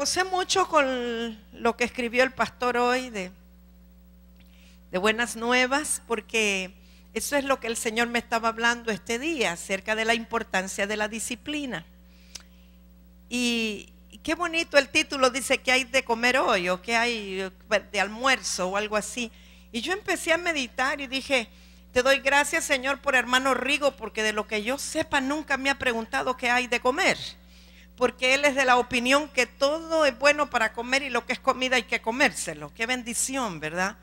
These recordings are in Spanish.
gocé mucho con lo que escribió el pastor hoy de, buenas nuevas, porque eso es lo que el Señor me estaba hablando este día, acerca de la importancia de la disciplina. Y, qué bonito el título, dice que hay de comer hoy o que hay de almuerzo o algo así. Y yo empecé a meditar y dije, te doy gracias Señor por hermano Rigo, porque de lo que yo sepa nunca me ha preguntado qué hay de comer porque Él es de la opinión que todo es bueno para comer y lo que es comida hay que comérselo. Qué bendición, ¿verdad?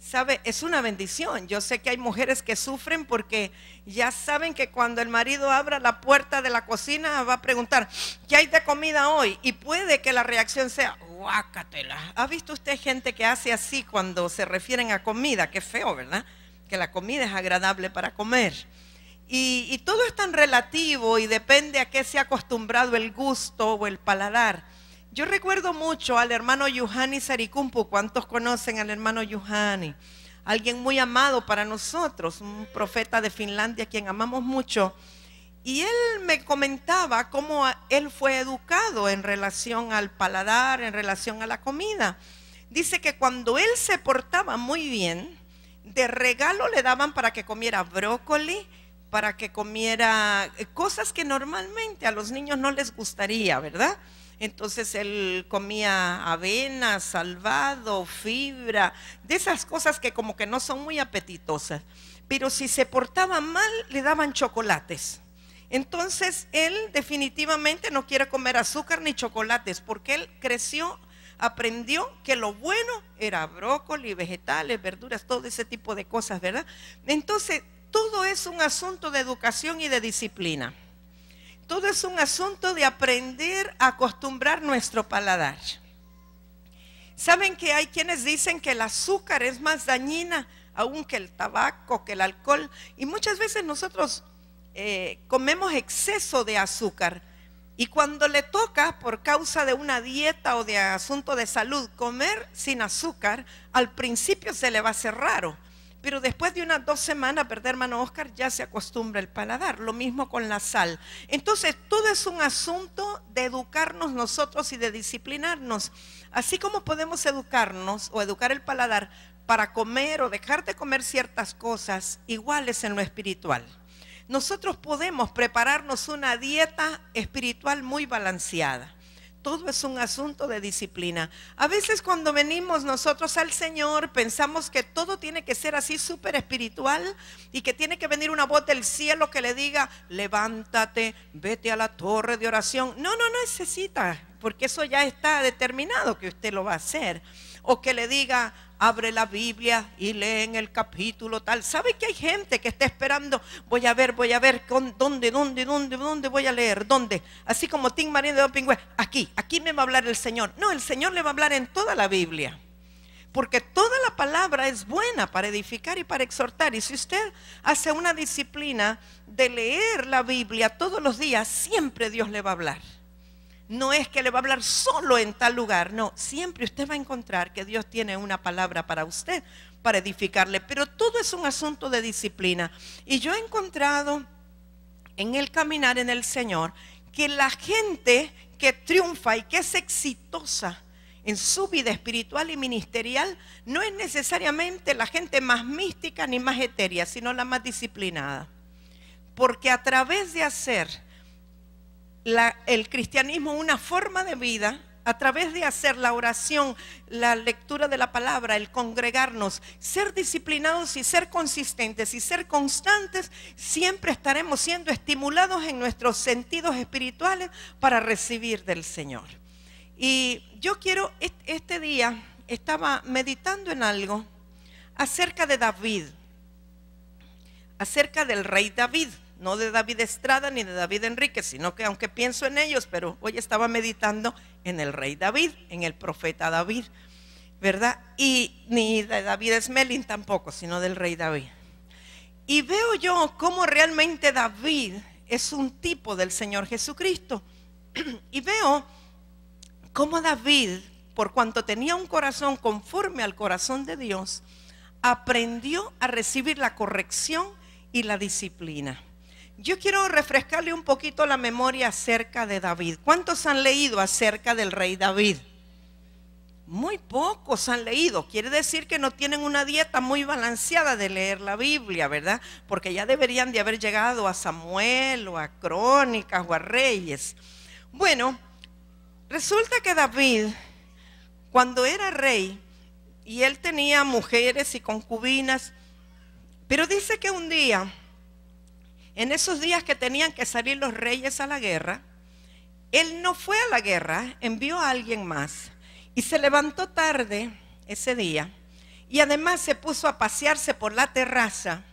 Sabe, es una bendición. Yo sé que hay mujeres que sufren porque ya saben que cuando el marido abra la puerta de la cocina va a preguntar, ¿qué hay de comida hoy? Y puede que la reacción sea, guácatela. ¿Ha visto usted gente que hace así cuando se refieren a comida? Qué feo, ¿verdad? Que la comida es agradable para comer. Y, todo es tan relativo y depende a qué se ha acostumbrado el gusto o el paladar. Yo recuerdo mucho al hermano Yuhani Saricumpu, ¿cuántos conocen al hermano Yuhani? Alguien muy amado para nosotros, un profeta de Finlandia, quien amamos mucho. Y él me comentaba cómo él fue educado en relación al paladar, en relación a la comida. Dice que cuando él se portaba muy bien, de regalo le daban para que comiera brócoli, para que comiera eh, cosas que normalmente a los niños no les gustaría, ¿verdad? Entonces él comía avena, salvado, fibra, de esas cosas que como que no son muy apetitosas. Pero si se portaba mal, le daban chocolates. Entonces él definitivamente no quiere comer azúcar ni chocolates porque él creció, aprendió que lo bueno era brócoli, vegetales, verduras, todo ese tipo de cosas, ¿verdad? Entonces todo es un asunto de educación y de disciplina. Todo es un asunto de aprender a acostumbrar nuestro paladar. Saben que hay quienes dicen que el azúcar es más dañina aún que el tabaco, que el alcohol. Y muchas veces nosotros eh, comemos exceso de azúcar. Y cuando le toca, por causa de una dieta o de asunto de salud, comer sin azúcar, al principio se le va a hacer raro pero después de unas dos semanas, perder mano Oscar? Ya se acostumbra el paladar. Lo mismo con la sal. Entonces, todo es un asunto de educarnos nosotros y de disciplinarnos. Así como podemos educarnos o educar el paladar para comer o dejar de comer ciertas cosas, iguales en lo espiritual. Nosotros podemos prepararnos una dieta espiritual muy balanceada. Todo es un asunto de disciplina. A veces cuando venimos nosotros al Señor pensamos que todo tiene que ser así súper espiritual y que tiene que venir una voz del cielo que le diga, levántate, vete a la torre de oración. No, no, no necesita, porque eso ya está determinado que usted lo va a hacer o que le diga, abre la Biblia y lee en el capítulo tal. ¿Sabe que hay gente que está esperando? Voy a ver, voy a ver, con, ¿dónde, dónde, dónde, dónde voy a leer? ¿Dónde? Así como Tim Marín de Pingüe, aquí, aquí me va a hablar el Señor. No, el Señor le va a hablar en toda la Biblia. Porque toda la palabra es buena para edificar y para exhortar. Y si usted hace una disciplina de leer la Biblia todos los días, siempre Dios le va a hablar no es que le va a hablar solo en tal lugar, no, siempre usted va a encontrar que Dios tiene una palabra para usted, para edificarle, pero todo es un asunto de disciplina. Y yo he encontrado en el caminar en el Señor que la gente que triunfa y que es exitosa, en su vida espiritual y ministerial no es necesariamente la gente más mística ni más etérea, sino la más disciplinada. Porque a través de hacer el cristianismo una forma de vida a través de hacer la oración, la lectura de la palabra, el congregarnos, ser disciplinados y ser consistentes y ser constantes, siempre estaremos siendo estimulados en nuestros sentidos espirituales para recibir del Señor. Y yo quiero, este día estaba meditando en algo acerca de David, acerca del rey David no de David Estrada ni de David Enrique, sino que aunque pienso en ellos, pero hoy estaba meditando en el rey David, en el profeta David, ¿verdad? Y ni de David Smelling tampoco, sino del rey David. Y veo yo cómo realmente David es un tipo del Señor Jesucristo. Y veo cómo David, por cuanto tenía un corazón conforme al corazón de Dios, aprendió a recibir la corrección y la disciplina. Yo quiero refrescarle un poquito la memoria acerca de David. ¿Cuántos han leído acerca del rey David? Muy pocos han leído. Quiere decir que no tienen una dieta muy balanceada de leer la Biblia, ¿verdad? Porque ya deberían de haber llegado a Samuel o a Crónicas o a Reyes. Bueno, resulta que David, cuando era rey, y él tenía mujeres y concubinas, pero dice que un día en esos días que tenían que salir los reyes a la guerra, él no fue a la guerra, envió a alguien más y se levantó tarde ese día y además se puso a pasearse por la terraza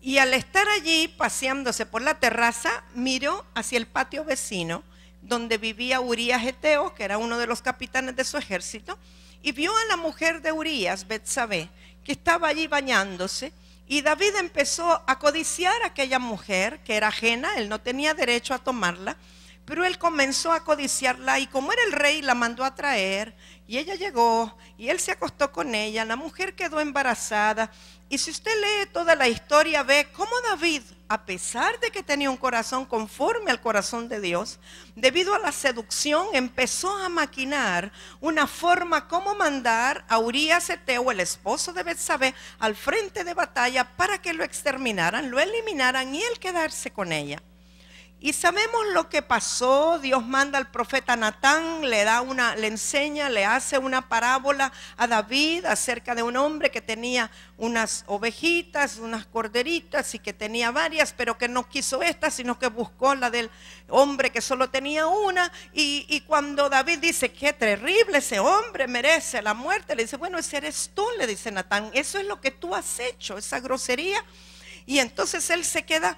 y al estar allí paseándose por la terraza miró hacia el patio vecino donde vivía Urias Eteo, que era uno de los capitanes de su ejército, y vio a la mujer de Urias, Betsabé, que estaba allí bañándose y David empezó a codiciar a aquella mujer que era ajena, él no tenía derecho a tomarla, pero él comenzó a codiciarla y como era el rey la mandó a traer y ella llegó y él se acostó con ella, la mujer quedó embarazada y si usted lee toda la historia ve cómo David a pesar de que tenía un corazón conforme al corazón de Dios, debido a la seducción empezó a maquinar una forma como mandar a Urias Eteo, el esposo de Betsabé, al frente de batalla para que lo exterminaran, lo eliminaran y él quedarse con ella. Y sabemos lo que pasó. Dios manda al profeta Natán, le da una, le enseña, le hace una parábola a David acerca de un hombre que tenía unas ovejitas, unas corderitas y que tenía varias, pero que no quiso estas, sino que buscó la del hombre que solo tenía una. Y, y cuando David dice, qué terrible ese hombre, merece la muerte, le dice, bueno, ese eres tú, le dice Natán, eso es lo que tú has hecho, esa grosería. Y entonces él se queda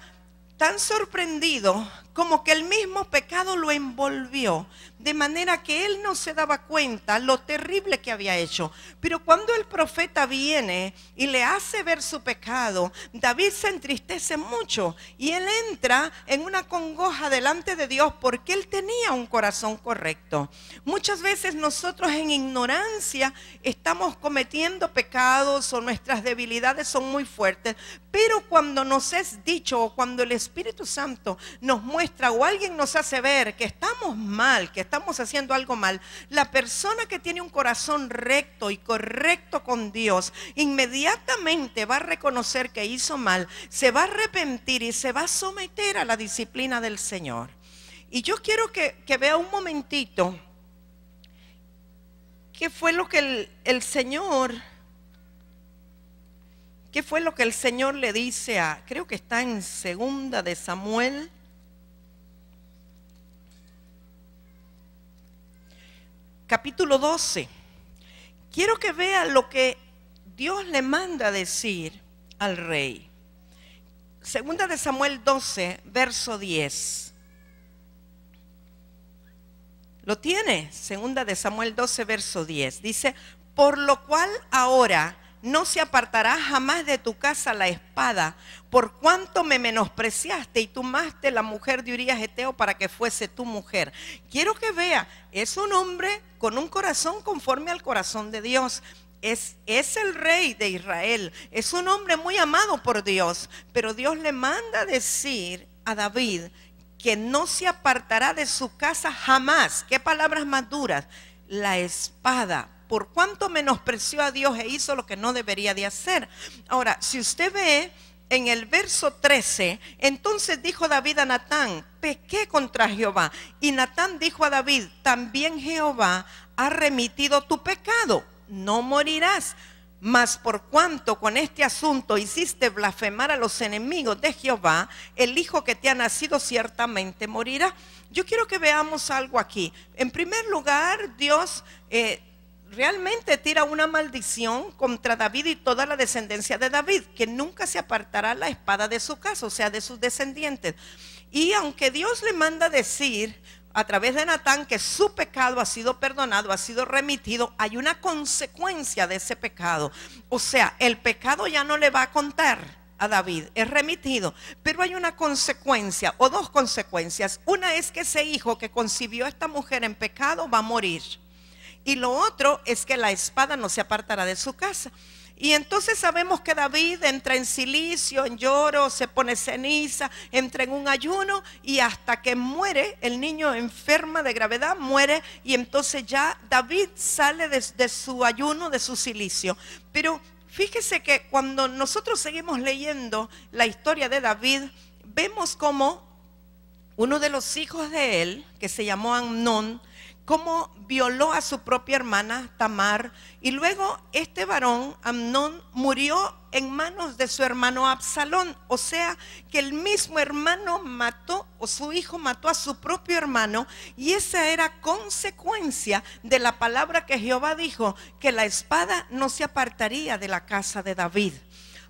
tan sorprendido como que el mismo pecado lo envolvió, de manera que él no se daba cuenta lo terrible que había hecho. Pero cuando el profeta viene y le hace ver su pecado, David se entristece mucho y él entra en una congoja delante de Dios porque él tenía un corazón correcto. Muchas veces nosotros en ignorancia estamos cometiendo pecados o nuestras debilidades son muy fuertes, pero cuando nos es dicho o cuando el Espíritu Santo nos muestra o alguien nos hace ver que estamos mal, que estamos haciendo algo mal, la persona que tiene un corazón recto y correcto con Dios, inmediatamente va a reconocer que hizo mal, se va a arrepentir y se va a someter a la disciplina del Señor. Y yo quiero que, vea un momentito qué fue lo que el Señor... ¿Qué fue lo que el Señor le dice a, creo que está en segunda de Samuel, capítulo 12. Quiero que vea lo que Dios le manda a decir al rey. Segunda de Samuel 12, verso 10. Lo tiene, segunda de Samuel 12, verso 10. Dice, por lo cual ahora no se apartará jamás de tu casa la espada, por cuanto me menospreciaste y tomaste la mujer de Urias Eteo para que fuese tu mujer. Quiero que vea, es un hombre con un corazón conforme al corazón de Dios. Es, es, el rey de Israel, es un hombre muy amado por Dios, pero Dios le manda decir a David que no se apartará de su casa jamás. ¿Qué palabras más duras? La espada, por cuánto menospreció a Dios e hizo lo que no debería de hacer. Ahora, si usted ve en el verso 13, entonces dijo David a Natán, pequé contra Jehová. Y Natán dijo a David, también Jehová ha remitido tu pecado, no morirás. Mas por cuanto con este asunto hiciste blasfemar a los enemigos de Jehová, el hijo que te ha nacido ciertamente morirá. Yo quiero que veamos algo aquí. En primer lugar, Dios eh, realmente tira una maldición contra David y toda la descendencia de David, que nunca se apartará la espada de su casa, o sea, de sus descendientes. Y aunque Dios le manda decir a través de Natán que su pecado ha sido perdonado, ha sido remitido, hay una consecuencia de ese pecado. O sea, el pecado ya no le va a contar a David, es remitido, pero hay una consecuencia o dos consecuencias. Una es que ese hijo que concibió a esta mujer en pecado va a morir. Y lo otro es que la espada no se apartará de su casa. Y entonces sabemos que David entra en silicio, en lloro, se pone ceniza, entra en un ayuno y hasta que muere, el niño enferma de gravedad, muere y entonces ya David sale de, su ayuno, de su silicio. Pero fíjese que cuando nosotros seguimos leyendo la historia de David, vemos como uno de los hijos de él, que se llamó Amnón, cómo violó a su propia hermana Tamar y luego este varón, Amnón, murió en manos de su hermano Absalón. O sea, que el mismo hermano mató o su hijo mató a su propio hermano y esa era consecuencia de la palabra que Jehová dijo, que la espada no se apartaría de la casa de David.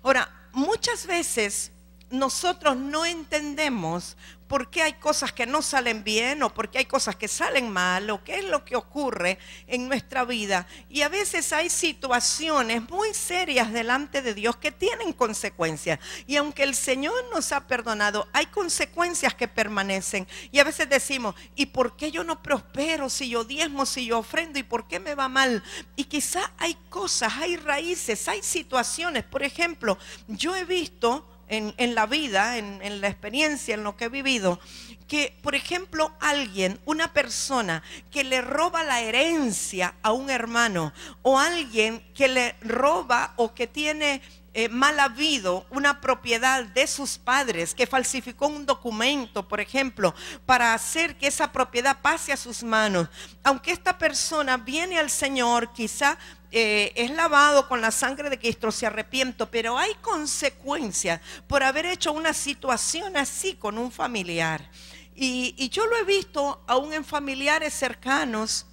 Ahora, muchas veces nosotros no entendemos por qué hay cosas que no salen bien o por qué hay cosas que salen mal o qué es lo que ocurre en nuestra vida. Y a veces hay situaciones muy serias delante de Dios que tienen consecuencias. Y aunque el Señor nos ha perdonado, hay consecuencias que permanecen. Y a veces decimos, ¿y por qué yo no prospero si yo diezmo, si yo ofrendo? ¿Y por qué me va mal? Y quizá hay cosas, hay raíces, hay situaciones. Por ejemplo, yo he visto en, la vida, en, la experiencia, en lo que he vivido, que, por ejemplo, alguien, una persona que le roba la herencia a un hermano o alguien que le roba o que tiene eh, mal habido una propiedad de sus padres, que falsificó un documento, por ejemplo, para hacer que esa propiedad pase a sus manos. Aunque esta persona viene al Señor, quizá eh, es lavado con la sangre de Cristo, se arrepiento, pero hay consecuencias por haber hecho una situación así con un familiar. Y, yo lo he visto aún en familiares cercanos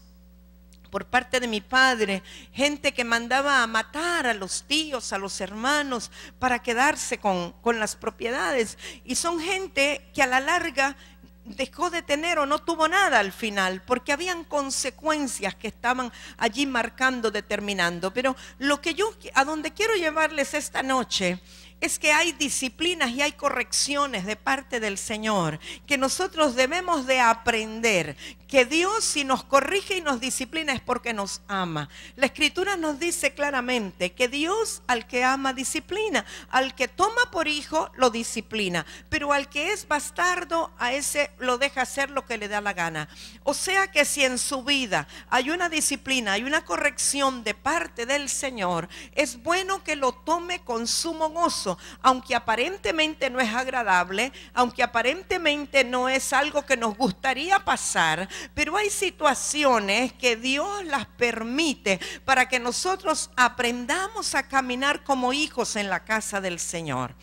por parte de mi padre, gente que mandaba a matar a los tíos, a los hermanos, para quedarse con las propiedades. Y son gente que a la larga dejó de tener o no tuvo nada al final, porque habían consecuencias que estaban allí marcando, determinando. Pero lo que yo, a donde quiero llevarles esta noche, es que hay disciplinas y hay correcciones de parte del Señor que nosotros debemos de aprender, que Dios si nos corrige y nos disciplina es porque nos ama. La escritura nos dice claramente que Dios al que ama disciplina, al que toma por hijo lo disciplina, pero al que es bastardo a ese lo deja hacer lo que le da la gana. O sea que si en su vida hay una disciplina, hay una corrección de parte del Señor, es bueno que lo tome con sumo gozo aunque aparentemente no es agradable, aunque aparentemente no es algo que nos gustaría pasar, pero hay situaciones que Dios las permite para que nosotros aprendamos a caminar como hijos en la casa del Señor.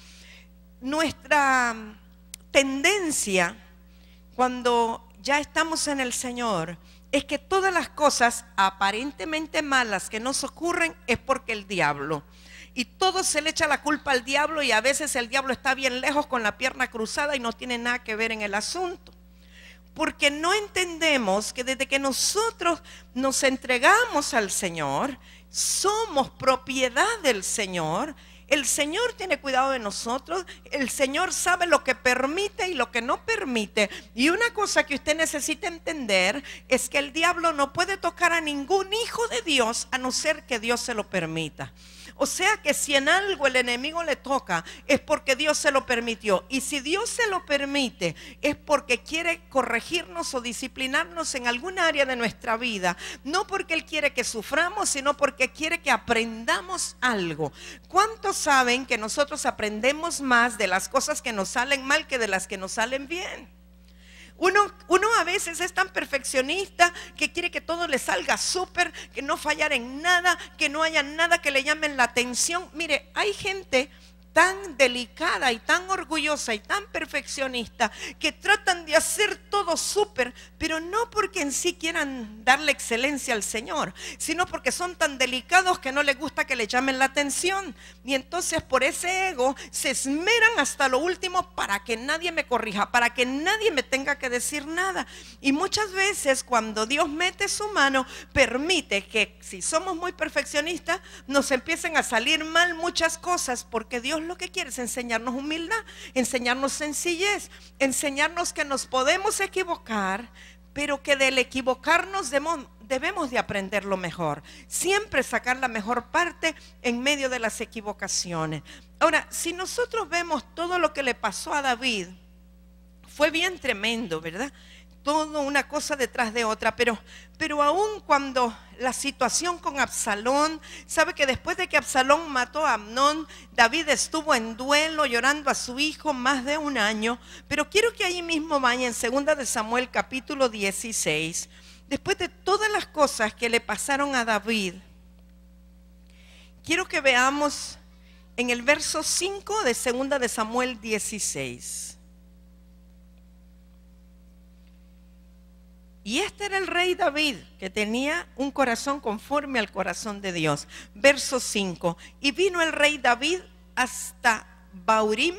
Nuestra tendencia cuando ya estamos en el Señor es que todas las cosas aparentemente malas que nos ocurren es porque el diablo y todo se le echa la culpa al diablo y a veces el diablo está bien lejos con la pierna cruzada y no tiene nada que ver en el asunto. Porque no entendemos que desde que nosotros nos entregamos al Señor, somos propiedad del Señor, el Señor tiene cuidado de nosotros. El Señor sabe lo que permite y lo que no permite. Y una cosa que usted necesita entender es que el diablo no puede tocar a ningún hijo de Dios a no ser que Dios se lo permita. O sea que si en algo el enemigo le toca, es porque Dios se lo permitió. Y si Dios se lo permite, es porque quiere corregirnos o disciplinarnos en alguna área de nuestra vida. No porque Él quiere que suframos, sino porque quiere que aprendamos algo. ¿Cuántos saben que nosotros aprendemos más de las cosas que nos salen mal que de las que nos salen bien? Uno, uno a veces es tan perfeccionista que quiere que todo le salga súper, que no fallar en nada, que no haya nada que le llamen la atención. Mire, hay gente tan delicada y tan orgullosa y tan perfeccionista que tratan de hacer todo súper, pero no porque en sí quieran darle excelencia al Señor, sino porque son tan delicados que no les gusta que le llamen la atención. Y entonces por ese ego se esmeran hasta lo último para que nadie me corrija, para que nadie me tenga que decir nada. Y muchas veces cuando Dios mete su mano, permite que si somos muy perfeccionistas, nos empiecen a salir mal muchas cosas porque Dios lo que quiere es enseñarnos humildad, enseñarnos sencillez, enseñarnos que nos podemos equivocar, pero que del equivocarnos debemos de aprender lo mejor. Siempre sacar la mejor parte en medio de las equivocaciones. Ahora, si nosotros vemos todo lo que le pasó a David, fue bien tremendo, ¿verdad? Todo una cosa detrás de otra, pero, pero aún cuando la situación con Absalón. Sabe que después de que Absalón mató a Amnón, David estuvo en duelo llorando a su hijo más de un año. Pero quiero que ahí mismo vaya en 2 de Samuel capítulo 16. Después de todas las cosas que le pasaron a David, quiero que veamos en el verso 5 de 2 de Samuel 16. Y este era el rey David, que tenía un corazón conforme al corazón de Dios. Verso 5. Y vino el rey David hasta Baurim,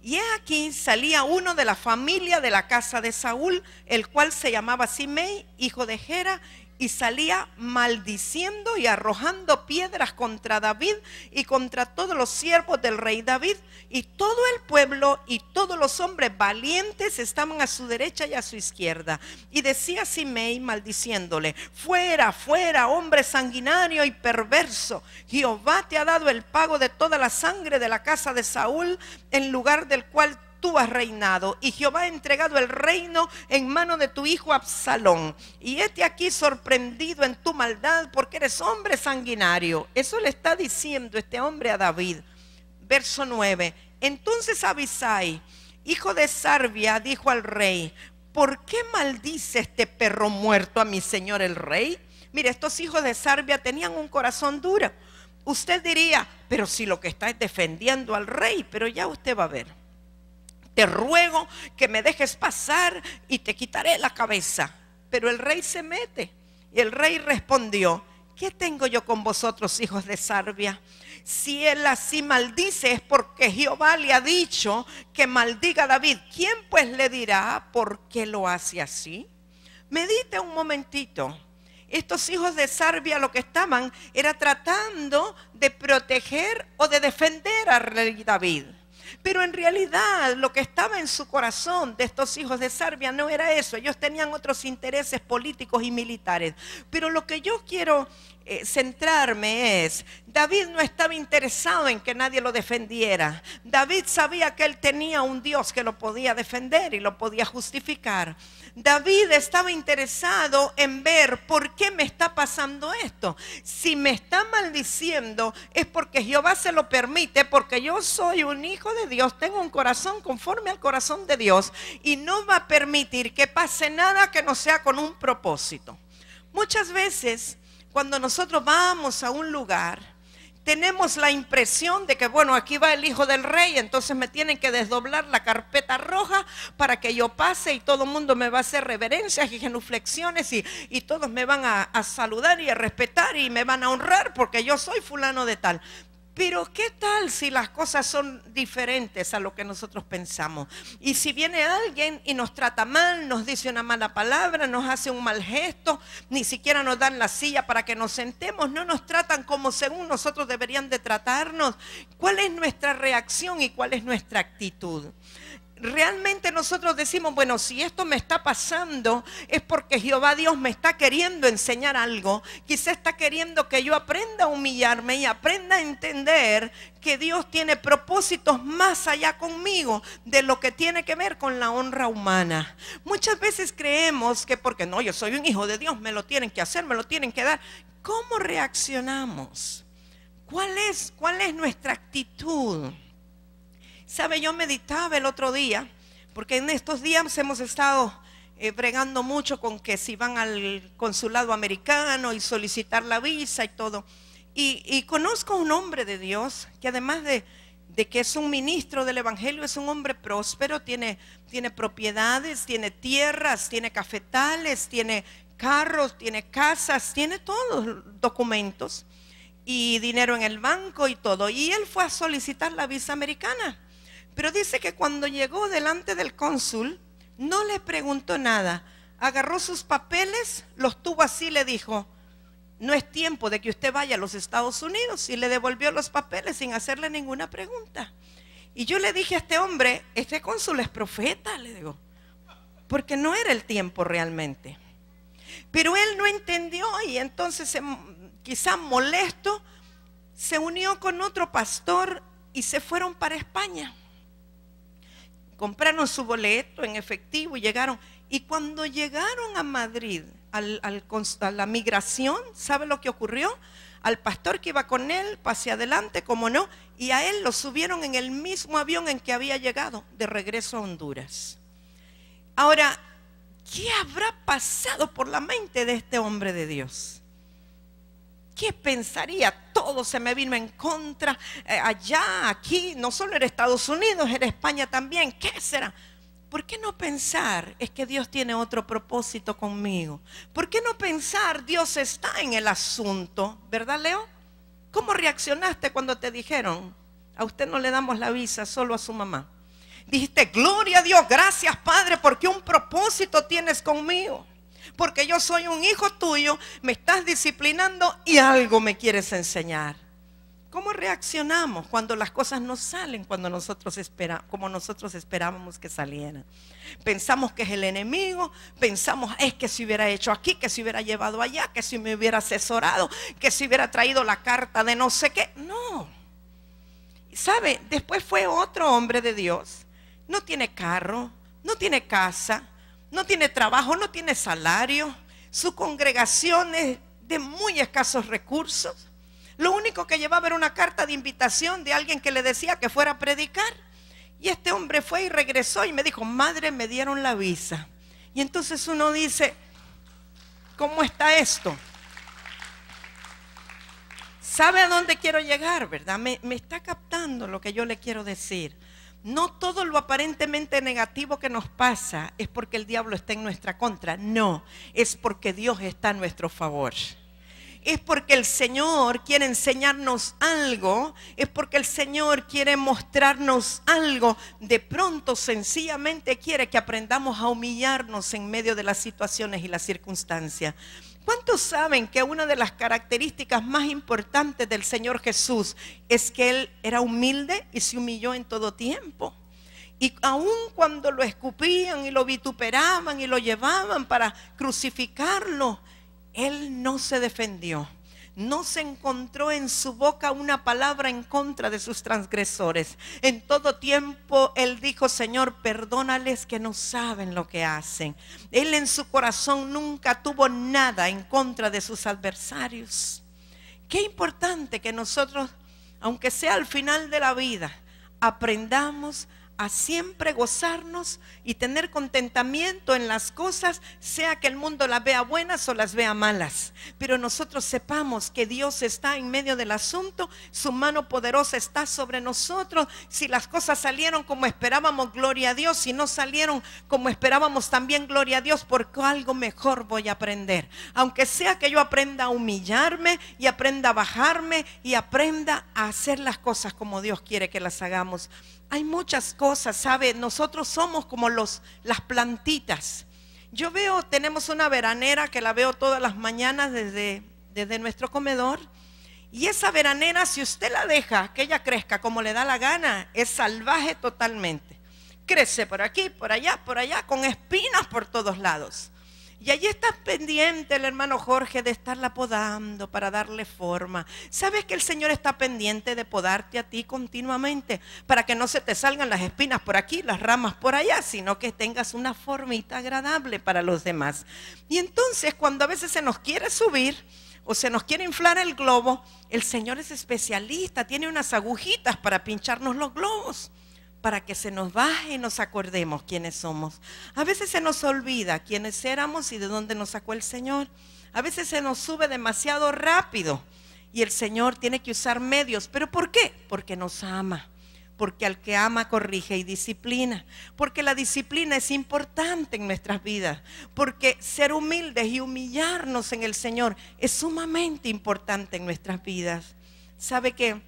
y aquí salía uno de la familia de la casa de Saúl, el cual se llamaba Simei, hijo de Gera, y salía maldiciendo y arrojando piedras contra David y contra todos los siervos del rey David. Y todo el pueblo y todos los hombres valientes estaban a su derecha y a su izquierda. Y decía Simei maldiciéndole, fuera, fuera, hombre sanguinario y perverso. Jehová te ha dado el pago de toda la sangre de la casa de Saúl, en lugar del cual tú has reinado y Jehová ha entregado el reino en mano de tu hijo Absalón. Y este aquí sorprendido en tu maldad porque eres hombre sanguinario. Eso le está diciendo este hombre a David. Verso 9. Entonces Abisai, hijo de Sarvia, dijo al rey, ¿por qué maldice este perro muerto a mi señor el rey? Mire, estos hijos de Sarvia tenían un corazón duro. Usted diría, pero si lo que está es defendiendo al rey, pero ya usted va a ver te ruego que me dejes pasar y te quitaré la cabeza. Pero el rey se mete y el rey respondió, ¿qué tengo yo con vosotros, hijos de Sarbia? Si él así maldice es porque Jehová le ha dicho que maldiga a David. ¿Quién pues le dirá por qué lo hace así? Medite un momentito. Estos hijos de Sarbia lo que estaban era tratando de proteger o de defender al rey David. Pero en realidad lo que estaba en su corazón de estos hijos de Serbia no era eso. Ellos tenían otros intereses políticos y militares. Pero lo que yo quiero eh, centrarme es, David no estaba interesado en que nadie lo defendiera. David sabía que él tenía un Dios que lo podía defender y lo podía justificar. David estaba interesado en ver por qué me está pasando esto. Si me está maldiciendo es porque Jehová se lo permite, porque yo soy un hijo de de Dios, tengo un corazón conforme al corazón de Dios y no va a permitir que pase nada que no sea con un propósito. Muchas veces cuando nosotros vamos a un lugar, tenemos la impresión de que, bueno, aquí va el hijo del rey, entonces me tienen que desdoblar la carpeta roja para que yo pase y todo el mundo me va a hacer reverencias y genuflexiones y, todos me van a, saludar y a respetar y me van a honrar porque yo soy fulano de tal. Pero ¿qué tal si las cosas son diferentes a lo que nosotros pensamos? Y si viene alguien y nos trata mal, nos dice una mala palabra, nos hace un mal gesto, ni siquiera nos dan la silla para que nos sentemos, no nos tratan como según nosotros deberían de tratarnos, ¿cuál es nuestra reacción y cuál es nuestra actitud? realmente nosotros decimos, bueno, si esto me está pasando es porque Jehová Dios me está queriendo enseñar algo. Quizá está queriendo que yo aprenda a humillarme y aprenda a entender que Dios tiene propósitos más allá conmigo de lo que tiene que ver con la honra humana. Muchas veces creemos que porque no, yo soy un hijo de Dios, me lo tienen que hacer, me lo tienen que dar. ¿Cómo reaccionamos? ¿Cuál es, cuál es nuestra actitud? Sabe, yo meditaba el otro día, porque en estos días hemos estado pregando eh, mucho con que si van al consulado americano y solicitar la visa y todo. Y, conozco a un hombre de Dios que además de, que es un ministro del Evangelio, es un hombre próspero, tiene, tiene propiedades, tiene tierras, tiene cafetales, tiene carros, tiene casas, tiene todos los documentos y dinero en el banco y todo. Y él fue a solicitar la visa americana. Pero dice que cuando llegó delante del cónsul, no le preguntó nada. Agarró sus papeles, los tuvo así, le dijo, no es tiempo de que usted vaya a los Estados Unidos. Y le devolvió los papeles sin hacerle ninguna pregunta. Y yo le dije a este hombre, este cónsul es profeta, le digo, porque no era el tiempo realmente. Pero él no entendió y entonces em, quizá molesto, se unió con otro pastor y se fueron para España compraron su boleto en efectivo y llegaron. Y cuando llegaron a Madrid, al, a la migración, ¿sabe lo que ocurrió? Al pastor que iba con él, pase adelante, como no, y a él lo subieron en el mismo avión en que había llegado, de regreso a Honduras. Ahora, ¿qué habrá pasado por la mente de este hombre de Dios? ¿Qué pensaría? Todo se me vino en contra, eh, allá, aquí, no solo en Estados Unidos, en España también. ¿Qué será? ¿Por qué no pensar es que Dios tiene otro propósito conmigo? ¿Por qué no pensar Dios está en el asunto? ¿Verdad, Leo? ¿Cómo reaccionaste cuando te dijeron, a usted no le damos la visa, solo a su mamá? Dijiste, gloria a Dios, gracias Padre, porque un propósito tienes conmigo porque yo soy un hijo tuyo, me estás disciplinando y algo me quieres enseñar. ¿Cómo reaccionamos cuando las cosas no salen cuando nosotros como nosotros esperábamos que salieran? Pensamos que es el enemigo, pensamos es que si hubiera hecho aquí, que si hubiera llevado allá, que si me hubiera asesorado, que si hubiera traído la carta de no sé qué. No. ¿Sabe? Después fue otro hombre de Dios. No tiene carro, no tiene casa, no tiene trabajo, no tiene salario, su congregación es de muy escasos recursos. Lo único que llevaba era una carta de invitación de alguien que le decía que fuera a predicar. Y este hombre fue y regresó y me dijo, madre, me dieron la visa. Y entonces uno dice, ¿cómo está esto? ¿Sabe a dónde quiero llegar, verdad? Me, me está captando lo que yo le quiero decir. No todo lo aparentemente negativo que nos pasa es porque el diablo está en nuestra contra, no, es porque Dios está a nuestro favor. Es porque el Señor quiere enseñarnos algo, es porque el Señor quiere mostrarnos algo. De pronto, sencillamente quiere que aprendamos a humillarnos en medio de las situaciones y las circunstancias. ¿Cuántos saben que una de las características más importantes del Señor Jesús es que Él era humilde y se humilló en todo tiempo? Y aun cuando lo escupían y lo vituperaban y lo llevaban para crucificarlo, Él no se defendió no se encontró en su boca una palabra en contra de sus transgresores. En todo tiempo él dijo, Señor, perdónales que no saben lo que hacen. Él en su corazón nunca tuvo nada en contra de sus adversarios. Qué importante que nosotros, aunque sea al final de la vida, aprendamos a siempre gozarnos y tener contentamiento en las cosas, sea que el mundo las vea buenas o las vea malas. Pero nosotros sepamos que Dios está en medio del asunto, su mano poderosa está sobre nosotros. Si las cosas salieron como esperábamos, gloria a Dios. Si no salieron como esperábamos, también gloria a Dios, porque algo mejor voy a aprender. Aunque sea que yo aprenda a humillarme y aprenda a bajarme y aprenda a hacer las cosas como Dios quiere que las hagamos. Hay muchas cosas, ¿sabe? Nosotros somos como los, las plantitas. Yo veo, tenemos una veranera que la veo todas las mañanas desde, desde nuestro comedor. Y esa veranera, si usted la deja que ella crezca como le da la gana, es salvaje totalmente. Crece por aquí, por allá, por allá, con espinas por todos lados. Y allí estás pendiente el hermano Jorge de estarla podando para darle forma. Sabes que el Señor está pendiente de podarte a ti continuamente para que no se te salgan las espinas por aquí, las ramas por allá, sino que tengas una formita agradable para los demás. Y entonces cuando a veces se nos quiere subir, o se nos quiere inflar el globo, el Señor es especialista, tiene unas agujitas para pincharnos los globos para que se nos baje y nos acordemos quiénes somos. A veces se nos olvida quiénes éramos y de dónde nos sacó el Señor. A veces se nos sube demasiado rápido y el Señor tiene que usar medios. ¿Pero por qué? Porque nos ama. Porque al que ama corrige y disciplina. Porque la disciplina es importante en nuestras vidas. Porque ser humildes y humillarnos en el Señor es sumamente importante en nuestras vidas. ¿Sabe qué?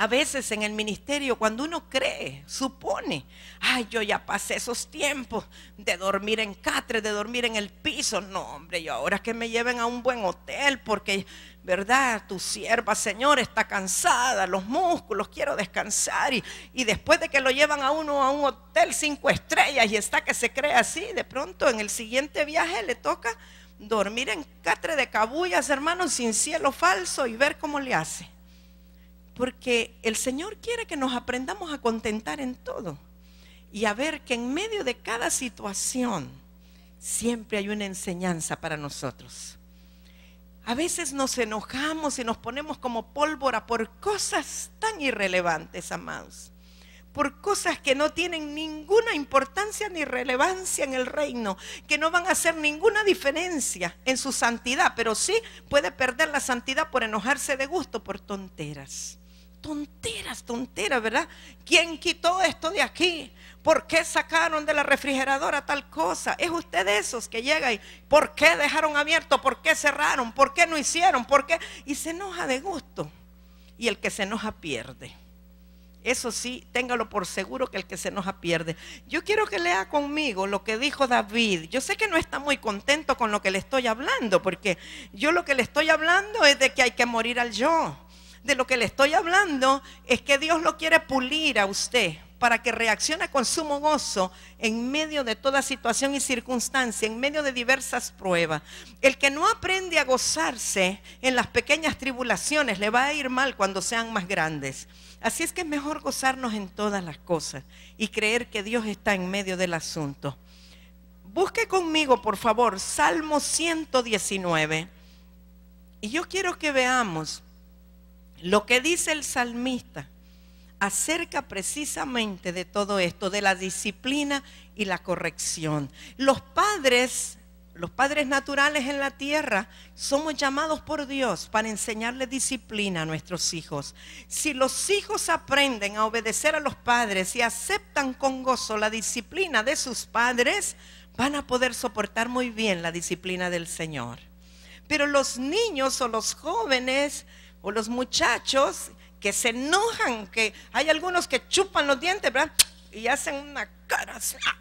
a veces en el ministerio, cuando uno cree, supone, ay, yo ya pasé esos tiempos de dormir en catre, de dormir en el piso. No, hombre, yo ahora que me lleven a un buen hotel porque, ¿verdad? Tu sierva, Señor, está cansada, los músculos, quiero descansar. Y, y después de que lo llevan a uno a un hotel cinco estrellas y está que se cree así, de pronto en el siguiente viaje le toca dormir en catre de cabullas, hermanos, sin cielo falso y ver cómo le hace. Porque el Señor quiere que nos aprendamos a contentar en todo y a ver que en medio de cada situación siempre hay una enseñanza para nosotros. A veces nos enojamos y nos ponemos como pólvora por cosas tan irrelevantes, amados, por cosas que no tienen ninguna importancia ni relevancia en el reino, que no van a hacer ninguna diferencia en su santidad, pero sí puede perder la santidad por enojarse de gusto por tonteras. Tonteras, tonteras, ¿verdad? ¿Quién quitó esto de aquí? ¿Por qué sacaron de la refrigeradora tal cosa? Es usted de esos que llega y ¿por qué dejaron abierto? ¿Por qué cerraron? ¿Por qué no hicieron? ¿Por qué? Y se enoja de gusto. Y el que se enoja pierde. Eso sí, téngalo por seguro que el que se enoja pierde. Yo quiero que lea conmigo lo que dijo David. Yo sé que no está muy contento con lo que le estoy hablando, porque yo lo que le estoy hablando es de que hay que morir al yo de lo que le estoy hablando es que Dios lo quiere pulir a usted para que reaccione con sumo gozo en medio de toda situación y circunstancia, en medio de diversas pruebas. El que no aprende a gozarse en las pequeñas tribulaciones le va a ir mal cuando sean más grandes. Así es que es mejor gozarnos en todas las cosas y creer que Dios está en medio del asunto. Busque conmigo, por favor, Salmo 119. Y yo quiero que veamos lo que dice el salmista acerca precisamente de todo esto, de la disciplina y la corrección. Los padres, los padres naturales en la tierra, somos llamados por Dios para enseñarle disciplina a nuestros hijos. Si los hijos aprenden a obedecer a los padres y aceptan con gozo la disciplina de sus padres, van a poder soportar muy bien la disciplina del Señor. Pero los niños o los jóvenes o los muchachos que se enojan, que hay algunos que chupan los dientes, Y hacen una cara ah,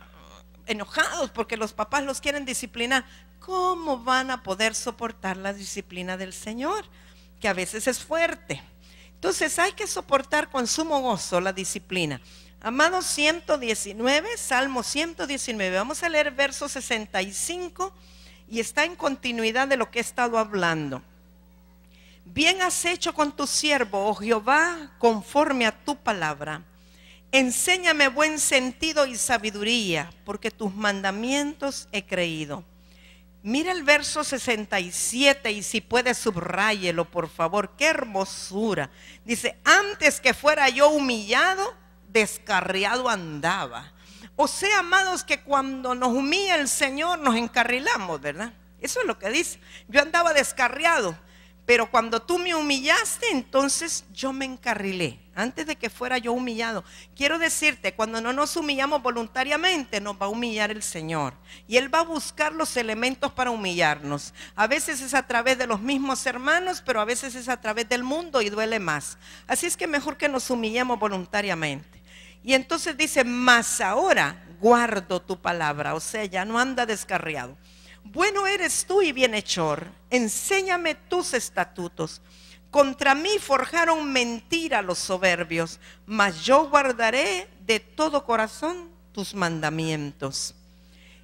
enojados porque los papás los quieren disciplinar. ¿Cómo van a poder soportar la disciplina del Señor? Que a veces es fuerte. Entonces hay que soportar con sumo gozo la disciplina. Amados 119, Salmo 119, vamos a leer verso 65 y está en continuidad de lo que he estado hablando. Bien has hecho con tu siervo, oh Jehová, conforme a tu palabra. Enséñame buen sentido y sabiduría, porque tus mandamientos he creído. Mira el verso 67 y si puedes subrayelo por favor. Qué hermosura. Dice, antes que fuera yo humillado, descarriado andaba. O sea, amados, que cuando nos humilla el Señor nos encarrilamos, ¿verdad? Eso es lo que dice. Yo andaba descarriado. Pero cuando tú me humillaste, entonces yo me encarrilé. Antes de que fuera yo humillado, quiero decirte, cuando no nos humillamos voluntariamente, nos va a humillar el Señor. Y Él va a buscar los elementos para humillarnos. A veces es a través de los mismos hermanos, pero a veces es a través del mundo y duele más. Así es que mejor que nos humillemos voluntariamente. Y entonces dice, más ahora guardo tu palabra. O sea, ya no anda descarriado. Bueno eres tú y bienhechor, enséñame tus estatutos. Contra mí forjaron mentira los soberbios, mas yo guardaré de todo corazón tus mandamientos.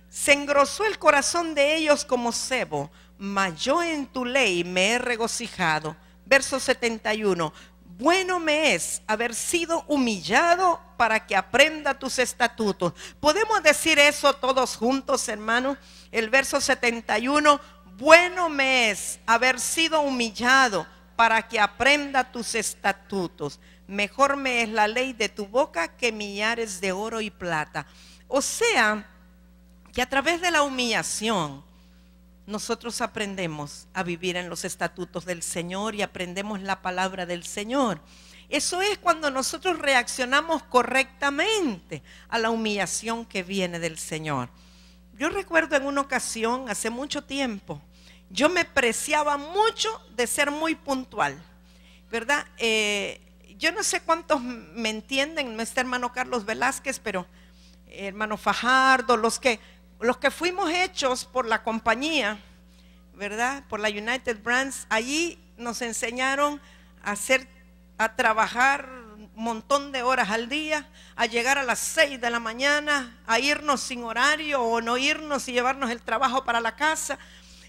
Se engrosó el corazón de ellos como cebo, mas yo en tu ley me he regocijado. Verso 71 bueno me es haber sido humillado para que aprenda tus estatutos. ¿Podemos decir eso todos juntos, hermanos? El verso 71, bueno me es haber sido humillado para que aprenda tus estatutos. Mejor me es la ley de tu boca que millares de oro y plata. O sea, que a través de la humillación, nosotros aprendemos a vivir en los estatutos del Señor y aprendemos la palabra del Señor. Eso es cuando nosotros reaccionamos correctamente a la humillación que viene del Señor. Yo recuerdo en una ocasión, hace mucho tiempo, yo me preciaba mucho de ser muy puntual, ¿verdad? Eh, yo no sé cuántos me entienden, nuestro hermano Carlos Velázquez, pero hermano Fajardo, los que los que fuimos hechos por la compañía, ¿verdad? Por la United Brands, allí nos enseñaron a hacer, a trabajar un montón de horas al día, a llegar a las 6 de la mañana, a irnos sin horario o no irnos y llevarnos el trabajo para la casa.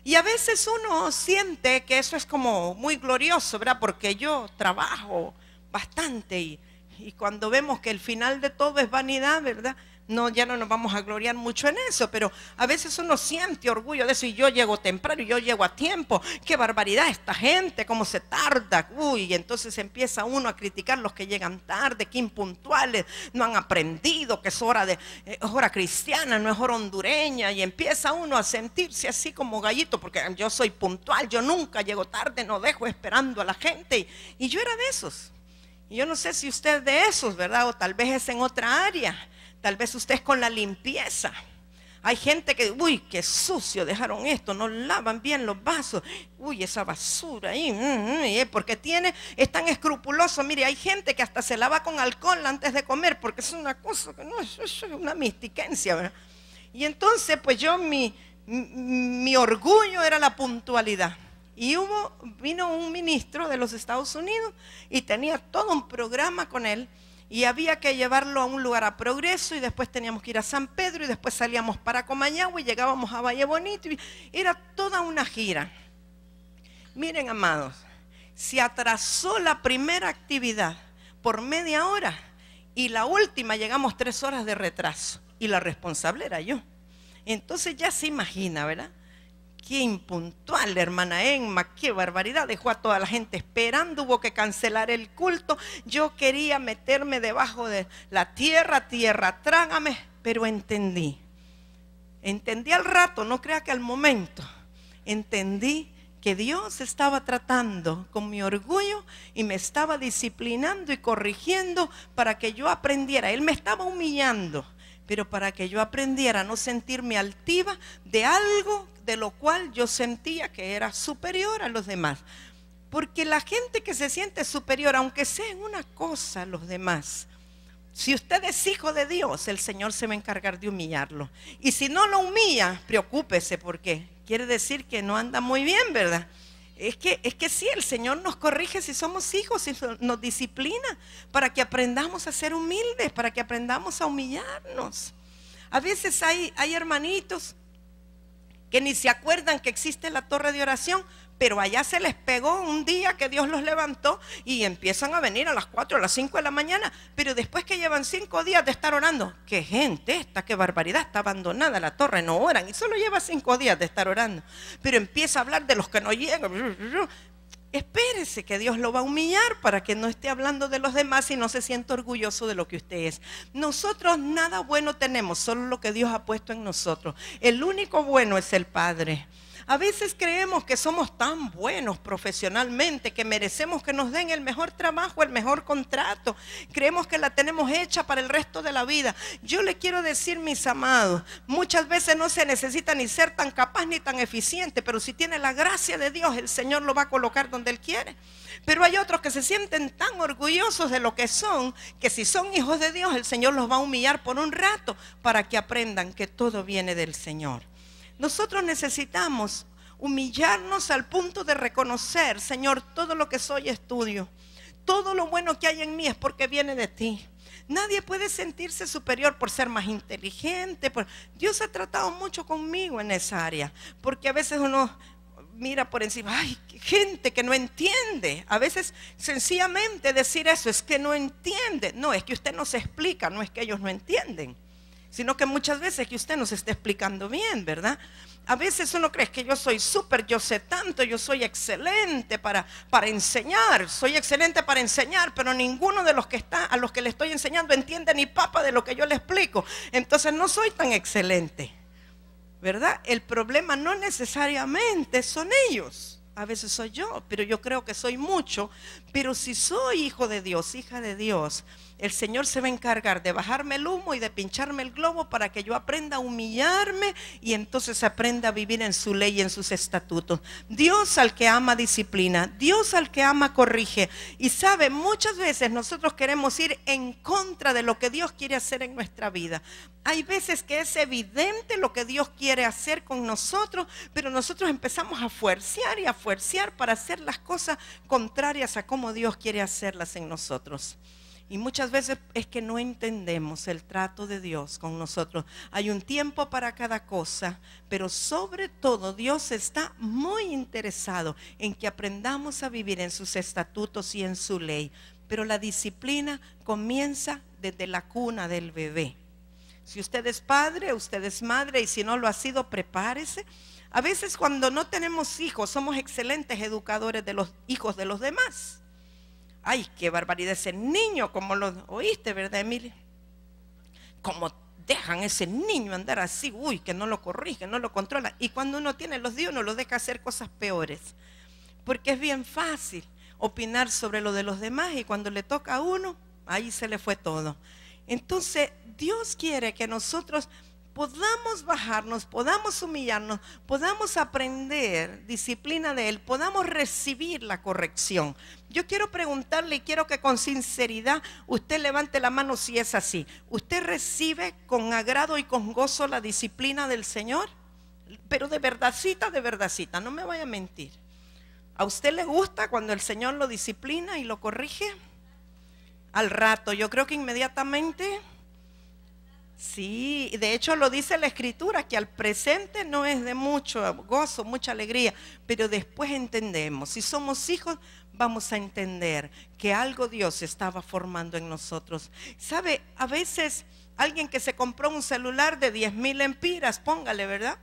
Y a veces uno siente que eso es como muy glorioso, ¿verdad? Porque yo trabajo bastante y, y cuando vemos que el final de todo es vanidad, ¿verdad? no, ya no nos vamos a gloriar mucho en eso, pero a veces uno siente orgullo de eso y yo llego temprano y yo llego a tiempo. Qué barbaridad esta gente, cómo se tarda. Uy, entonces empieza uno a criticar los que llegan tarde, que impuntuales, no han aprendido que es hora de eh, hora cristiana, no es hora hondureña y empieza uno a sentirse así como gallito porque yo soy puntual, yo nunca llego tarde, no dejo esperando a la gente y, yo era de esos. Y yo no sé si usted es de esos, ¿verdad? O tal vez es en otra área Tal vez usted es con la limpieza. Hay gente que, uy, qué sucio, dejaron esto, no lavan bien los vasos. Uy, esa basura ahí, mm, mm, porque tiene, es tan escrupuloso. Mire, hay gente que hasta se lava con alcohol antes de comer, porque es una cosa que no es, una mistiquencia, Y entonces, pues yo, mi, mi orgullo era la puntualidad. Y hubo, vino un ministro de los Estados Unidos y tenía todo un programa con él y había que llevarlo a un lugar a Progreso y después teníamos que ir a San Pedro y después salíamos para Comayagua y llegábamos a Valle Bonito y era toda una gira. Miren, amados, se atrasó la primera actividad por media hora y la última llegamos tres horas de retraso y la responsable era yo. Entonces ya se imagina, ¿verdad? qué impuntual, hermana Emma! qué barbaridad. Dejó a toda la gente esperando, hubo que cancelar el culto. Yo quería meterme debajo de la tierra, tierra, trágame, pero entendí. Entendí al rato, no crea que al momento. Entendí que Dios estaba tratando con mi orgullo y me estaba disciplinando y corrigiendo para que yo aprendiera. Él me estaba humillando, pero para que yo aprendiera a no sentirme altiva de algo de lo cual yo sentía que era superior a los demás. Porque la gente que se siente superior, aunque sea en una cosa los demás, si usted es hijo de Dios, el Señor se va a encargar de humillarlo. Y si no lo humilla, preocúpese porque quiere decir que no anda muy bien, ¿verdad? Es que, es que sí, el Señor nos corrige si somos hijos, si nos disciplina para que aprendamos a ser humildes, para que aprendamos a humillarnos. A veces hay, hay hermanitos que ni se acuerdan que existe la torre de oración, pero allá se les pegó un día que Dios los levantó y empiezan a venir a las 4, a las 5 de la mañana, pero después que llevan 5 días de estar orando, qué gente esta, qué barbaridad, está abandonada la torre, no oran y solo lleva 5 días de estar orando, pero empieza a hablar de los que no llegan, Espérese que Dios lo va a humillar para que no esté hablando de los demás y no se sienta orgulloso de lo que usted es. Nosotros nada bueno tenemos, solo lo que Dios ha puesto en nosotros. El único bueno es el Padre. A veces creemos que somos tan buenos profesionalmente que merecemos que nos den el mejor trabajo, el mejor contrato. Creemos que la tenemos hecha para el resto de la vida. Yo le quiero decir, mis amados, muchas veces no se necesita ni ser tan capaz ni tan eficiente, pero si tiene la gracia de Dios, el Señor lo va a colocar donde Él quiere. Pero hay otros que se sienten tan orgullosos de lo que son, que si son hijos de Dios, el Señor los va a humillar por un rato para que aprendan que todo viene del Señor. Nosotros necesitamos humillarnos al punto de reconocer, Señor, todo lo que soy es tuyo. Todo lo bueno que hay en mí es porque viene de ti. Nadie puede sentirse superior por ser más inteligente. Dios ha tratado mucho conmigo en esa área, porque a veces uno mira por encima, ay, gente que no entiende. A veces sencillamente decir eso es que no entiende. No, es que usted no se explica, no es que ellos no entienden sino que muchas veces que usted nos está explicando bien, ¿verdad? A veces uno cree que yo soy súper, yo sé tanto, yo soy excelente para, para enseñar, soy excelente para enseñar, pero ninguno de los que está, a los que le estoy enseñando entiende ni papa de lo que yo le explico. Entonces no soy tan excelente, ¿verdad? El problema no necesariamente son ellos, a veces soy yo, pero yo creo que soy mucho pero si soy hijo de Dios, hija de Dios, el Señor se va a encargar de bajarme el humo y de pincharme el globo para que yo aprenda a humillarme y entonces aprenda a vivir en su ley y en sus estatutos. Dios al que ama disciplina, Dios al que ama corrige. Y sabe, muchas veces nosotros queremos ir en contra de lo que Dios quiere hacer en nuestra vida. Hay veces que es evidente lo que Dios quiere hacer con nosotros, pero nosotros empezamos a fuerciar y a fuerciar para hacer las cosas contrarias a cómo Dios quiere hacerlas en nosotros. Y muchas veces es que no entendemos el trato de Dios con nosotros. Hay un tiempo para cada cosa, pero sobre todo Dios está muy interesado en que aprendamos a vivir en sus estatutos y en su ley. Pero la disciplina comienza desde la cuna del bebé. Si usted es padre, usted es madre y si no lo ha sido, prepárese. A veces cuando no tenemos hijos, somos excelentes educadores de los hijos de los demás. Ay, qué barbaridad ese niño, como lo oíste, ¿verdad, Emilia? Como dejan a ese niño andar así, uy, que no lo corrigen, no lo controlan. Y cuando uno tiene los dios, uno lo deja hacer cosas peores. Porque es bien fácil opinar sobre lo de los demás y cuando le toca a uno, ahí se le fue todo. Entonces, Dios quiere que nosotros podamos bajarnos, podamos humillarnos, podamos aprender disciplina de Él, podamos recibir la corrección. Yo quiero preguntarle y quiero que con sinceridad usted levante la mano si es así. ¿Usted recibe con agrado y con gozo la disciplina del Señor? Pero de verdadcita, de verdadcita, no me vaya a mentir. ¿A usted le gusta cuando el Señor lo disciplina y lo corrige? Al rato, yo creo que inmediatamente Sí, de hecho lo dice la escritura, que al presente no es de mucho gozo, mucha alegría, pero después entendemos, si somos hijos, vamos a entender que algo Dios estaba formando en nosotros. ¿Sabe? A veces alguien que se compró un celular de 10 mil empiras, póngale, ¿verdad?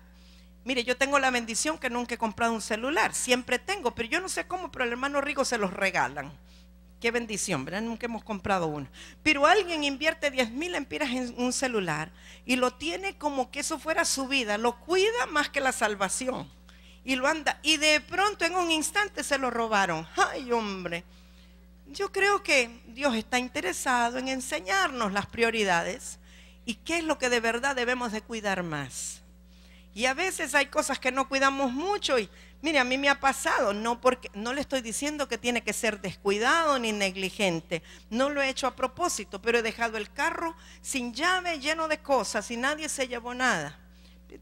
Mire, yo tengo la bendición que nunca he comprado un celular, siempre tengo, pero yo no sé cómo, pero el hermano Rigo se los regalan. Qué bendición, ¿verdad? Nunca hemos comprado uno. Pero alguien invierte 10 mil empiras en un celular y lo tiene como que eso fuera su vida, lo cuida más que la salvación y lo anda. Y de pronto en un instante se lo robaron. ¡Ay, hombre! Yo creo que Dios está interesado en enseñarnos las prioridades y qué es lo que de verdad debemos de cuidar más. Y a veces hay cosas que no cuidamos mucho y mire, a mí me ha pasado, no porque no le estoy diciendo que tiene que ser descuidado ni negligente. No lo he hecho a propósito, pero he dejado el carro sin llave, lleno de cosas y nadie se llevó nada.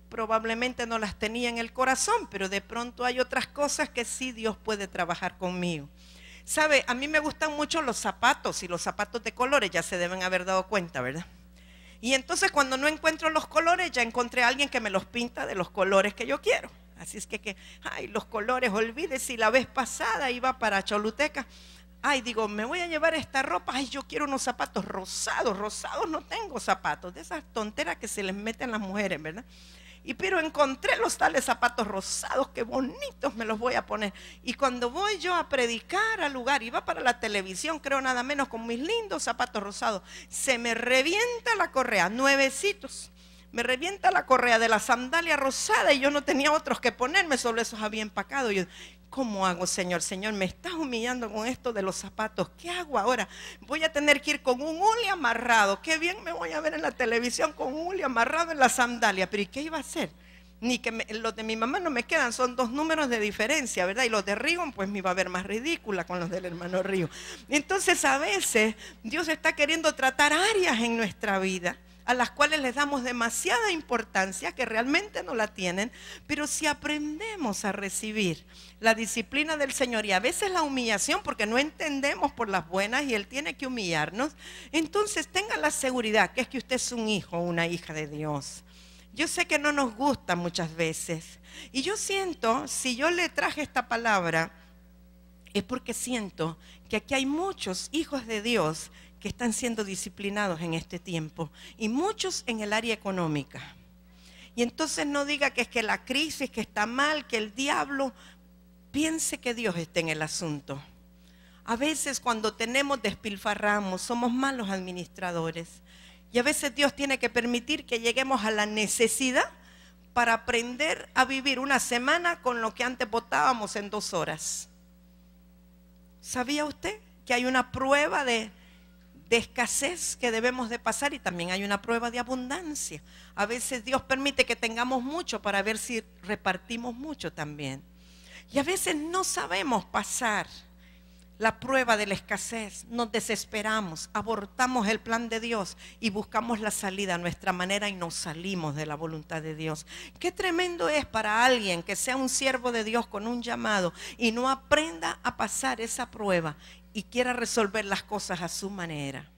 Probablemente no las tenía en el corazón, pero de pronto hay otras cosas que sí Dios puede trabajar conmigo. Sabe, a mí me gustan mucho los zapatos y los zapatos de colores, ya se deben haber dado cuenta, ¿verdad? Y entonces cuando no encuentro los colores, ya encontré a alguien que me los pinta de los colores que yo quiero. Así es que, que ay, los colores, olvídese. si la vez pasada iba para Choluteca. Ay, digo, me voy a llevar esta ropa. Ay, yo quiero unos zapatos rosados. Rosados no tengo zapatos. De esas tonteras que se les meten las mujeres, ¿verdad? Y pero encontré los tales zapatos rosados, qué bonitos me los voy a poner. Y cuando voy yo a predicar al lugar, iba para la televisión, creo nada menos, con mis lindos zapatos rosados, se me revienta la correa, nuevecitos. Me revienta la correa de la sandalia rosada y yo no tenía otros que ponerme, solo esos había empacado. Yo, ¿Cómo hago, Señor? Señor, me estás humillando con esto de los zapatos. ¿Qué hago ahora? Voy a tener que ir con un hule amarrado. Qué bien me voy a ver en la televisión con un hule amarrado en la sandalia. Pero ¿y qué iba a hacer? Ni que los de mi mamá no me quedan, son dos números de diferencia, ¿verdad? Y los de Río, pues me iba a ver más ridícula con los del hermano Río. Entonces, a veces, Dios está queriendo tratar áreas en nuestra vida a las cuales les damos demasiada importancia, que realmente no la tienen, pero si aprendemos a recibir la disciplina del Señor y a veces la humillación, porque no entendemos por las buenas y Él tiene que humillarnos, entonces tenga la seguridad que es que usted es un hijo o una hija de Dios. Yo sé que no nos gusta muchas veces. Y yo siento, si yo le traje esta palabra, es porque siento que aquí hay muchos hijos de Dios que están siendo disciplinados en este tiempo y muchos en el área económica. Y entonces no diga que es que la crisis, que está mal, que el diablo piense que Dios está en el asunto. A veces cuando tenemos despilfarramos, somos malos administradores. Y a veces Dios tiene que permitir que lleguemos a la necesidad para aprender a vivir una semana con lo que antes votábamos en dos horas. ¿Sabía usted que hay una prueba de de escasez que debemos de pasar y también hay una prueba de abundancia. A veces Dios permite que tengamos mucho para ver si repartimos mucho también. Y a veces no sabemos pasar la prueba de la escasez, nos desesperamos, abortamos el plan de Dios y buscamos la salida a nuestra manera y nos salimos de la voluntad de Dios. Qué tremendo es para alguien que sea un siervo de Dios con un llamado y no aprenda a pasar esa prueba y quiera resolver las cosas a su manera.